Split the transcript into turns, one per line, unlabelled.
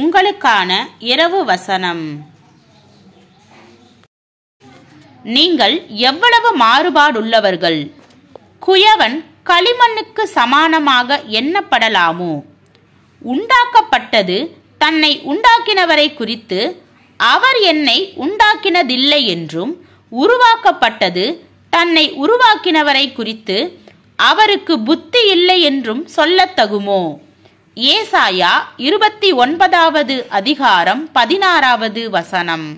உங்களுக்கான இரவு வசனம் நீங்கள் எவ்வளவு மாறுபாடுள்ளவர்கள் குயவன் களிமண்ணுக்கு சமானமாக எண்ணப்படலாமோ உண்டாக்கப்பட்டது தன்னை உண்டாக்கினவரை குறித்து அவர் என்னை உண்டாக்கினதில்லை என்றும் உருவாக்கப்பட்டது தன்னை உருவாக்கினவரை குறித்து அவருக்கு புத்தி இல்லை என்றும் சொல்லத்தகுமோ ஏசாயா இருபத்தி ஒன்பதாவது அதிகாரம் பதினாறாவது வசனம்